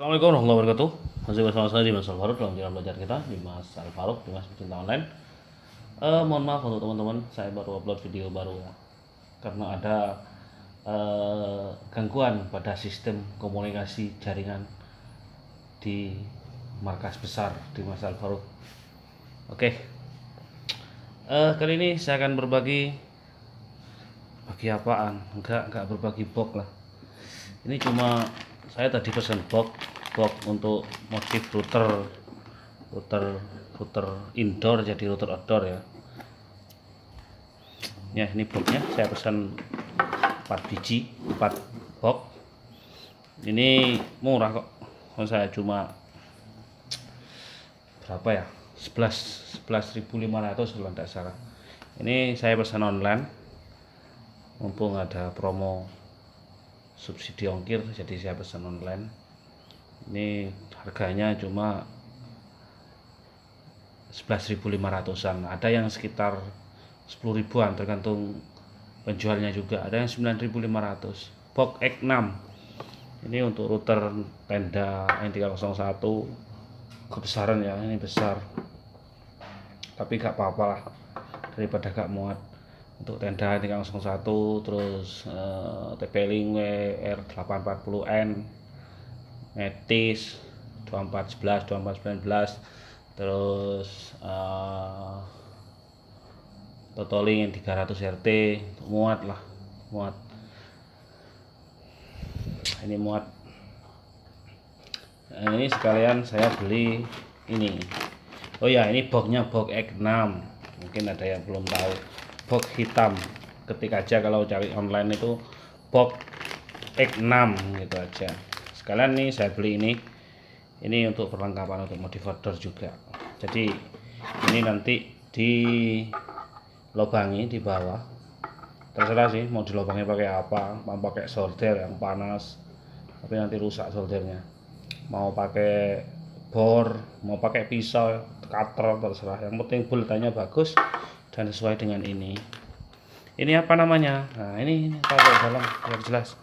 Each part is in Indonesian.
Assalamualaikum warahmatullahi wabarakatuh Masih bersama saya di Mas Alfaruk dalam jalan belajar kita di Dimas di Mas Pecinta Online uh, Mohon maaf untuk teman-teman Saya baru upload video baru ya Karena ada uh, gangguan pada sistem komunikasi jaringan Di markas besar di Mas Alfaruk Oke okay. uh, eh, Kali ini saya akan berbagi Bagi apaan? Enggak, enggak berbagi box lah Ini cuma saya tadi pesan box box untuk motif router router router indoor jadi router outdoor ya ya ini boxnya saya pesan 4 biji 4 box ini murah kok kalau saya cuma berapa ya 11 11.500 kalau tidak salah ini saya pesan online mumpung ada promo subsidi ongkir jadi saya pesan online ini harganya cuma 11.500an ada yang sekitar 10 ribuan tergantung penjualnya juga ada yang 9.500 box X6 ini untuk router tenda N301 kebesaran ya ini besar tapi gak apa-apa lah daripada gak muat untuk tenda N301 terus uh, TP-Link WR840N Metis 2411 2419 terus uh, totaling 300 RT muat lah muat nah, ini muat nah, ini sekalian saya beli ini oh ya ini boxnya box X6 mungkin ada yang belum tahu box hitam ketik aja kalau cari online itu box X6 gitu aja kalian nih saya beli ini ini untuk perlengkapan untuk motivator juga jadi ini nanti di lubangi di bawah terserah sih mau di lubangi pakai apa mau pakai solder yang panas tapi nanti rusak soldernya mau pakai bor mau pakai pisau cutter terserah yang penting bulatannya bagus dan sesuai dengan ini ini apa namanya nah ini, ini taruh dalam biar jelas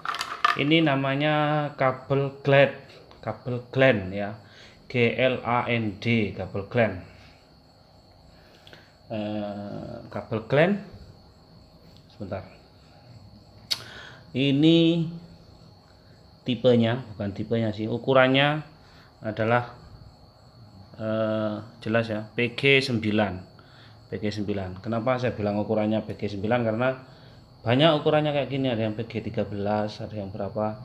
ini namanya kabel gland kabel gland ya G L A N D kabel gland eh, kabel gland sebentar ini tipenya bukan tipenya sih ukurannya adalah eh, jelas ya PG9 PG9 kenapa saya bilang ukurannya PG9 karena banyak ukurannya kayak gini ada yang PG13 ada yang berapa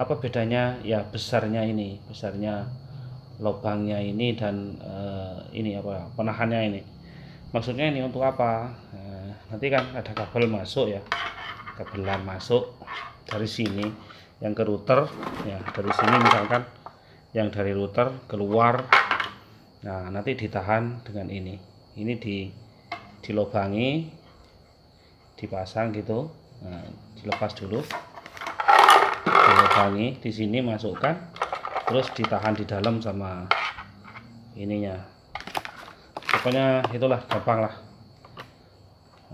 apa bedanya ya besarnya ini besarnya lubangnya ini dan uh, ini apa penahannya ini maksudnya ini untuk apa uh, nanti kan ada kabel masuk ya kabelan masuk dari sini yang ke router ya dari sini misalkan yang dari router keluar nah nanti ditahan dengan ini ini di dilobangi dipasang gitu nah, dilepas dulu dilubangi di sini masukkan terus ditahan di dalam sama ininya pokoknya itulah gampang lah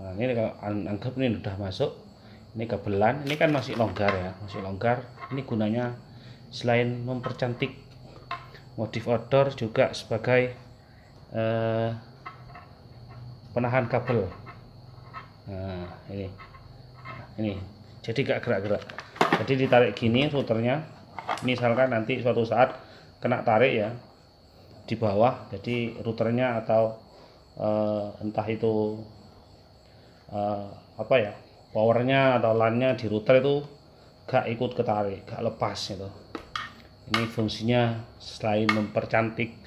nah, ini kalau anggap ini sudah masuk ini kebelan ini kan masih longgar ya masih longgar ini gunanya selain mempercantik motif outdoor juga sebagai eh, penahan kabel nah ini ini jadi gak gerak-gerak jadi ditarik gini routernya misalkan nanti suatu saat kena tarik ya di bawah jadi routernya atau uh, entah itu uh, apa ya powernya atau lannya di router itu gak ikut ketarik gak lepas itu ini fungsinya selain mempercantik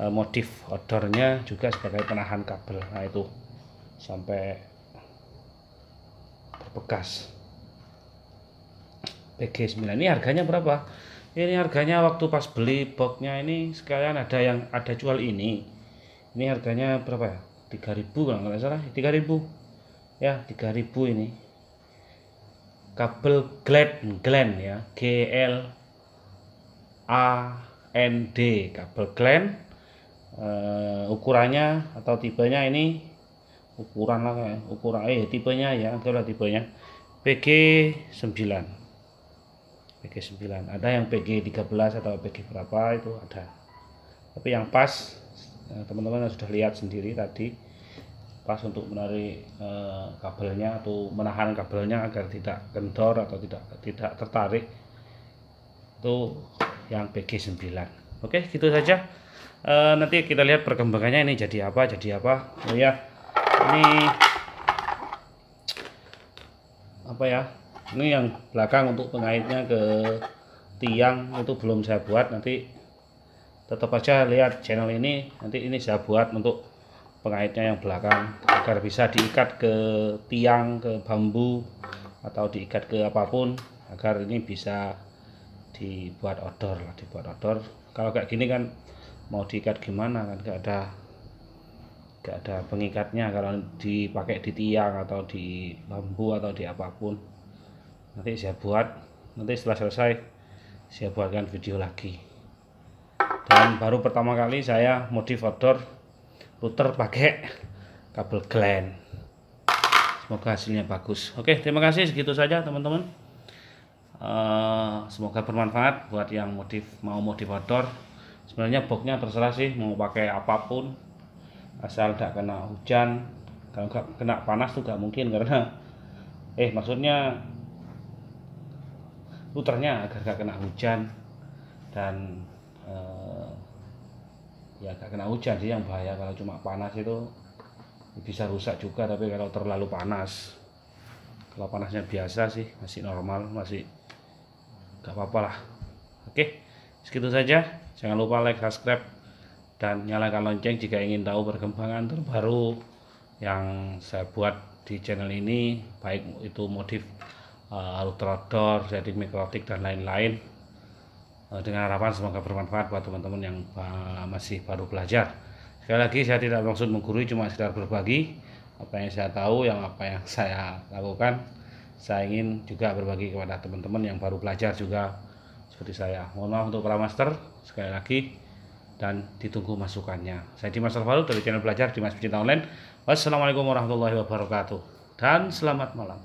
uh, modif odornya juga sebagai penahan kabel nah itu sampai bekas PG9 ini harganya berapa ini harganya waktu pas beli boxnya ini sekalian ada yang ada jual ini ini harganya berapa ya 3000 kalau nggak salah 3000 ya 3000 ini kabel Glen Glen ya G L A N D kabel Glen uh, eh, ukurannya atau tipenya ini ukuran lah kayak ukuran eh tipenya ya itulah tipenya PG 9 PG 9 ada yang PG 13 atau PG berapa itu ada tapi yang pas eh, teman-teman sudah lihat sendiri tadi pas untuk menarik eh, kabelnya atau menahan kabelnya agar tidak kendor atau tidak tidak tertarik itu yang PG 9 oke gitu saja eh, nanti kita lihat perkembangannya ini jadi apa jadi apa oh ya ini apa ya ini yang belakang untuk pengaitnya ke tiang itu belum saya buat nanti tetap aja lihat channel ini nanti ini saya buat untuk pengaitnya yang belakang agar bisa diikat ke tiang ke bambu atau diikat ke apapun agar ini bisa dibuat odor lah dibuat odor kalau kayak gini kan mau diikat gimana kan gak ada nggak ada pengikatnya kalau dipakai di tiang atau di bambu atau di apapun nanti saya buat nanti setelah selesai saya buatkan video lagi dan baru pertama kali saya modif outdoor router pakai kabel glen semoga hasilnya bagus oke terima kasih segitu saja teman-teman uh, semoga bermanfaat buat yang modif mau modif outdoor sebenarnya boxnya terserah sih mau pakai apapun asal tidak kena hujan kalau nggak kena panas juga mungkin karena eh maksudnya puternya agar nggak kena hujan dan eh, ya nggak kena hujan sih yang bahaya kalau cuma panas itu bisa rusak juga tapi kalau terlalu panas kalau panasnya biasa sih masih normal masih nggak apa-apa lah oke segitu saja jangan lupa like subscribe dan nyalakan lonceng jika ingin tahu perkembangan terbaru yang saya buat di channel ini baik itu motif eh, uh, rotodor, jadi mikrotik dan lain-lain eh, dengan harapan semoga bermanfaat buat teman-teman yang eh, masih baru belajar sekali lagi saya tidak maksud menggurui cuma sekedar berbagi apa yang saya tahu yang apa yang saya lakukan saya ingin juga berbagi kepada teman-teman yang baru belajar juga seperti saya mohon maaf untuk para master sekali lagi dan ditunggu masukannya. Saya Dimas Alvaru dari channel Belajar Dimas pecinta Online. Wassalamualaikum warahmatullahi wabarakatuh dan selamat malam.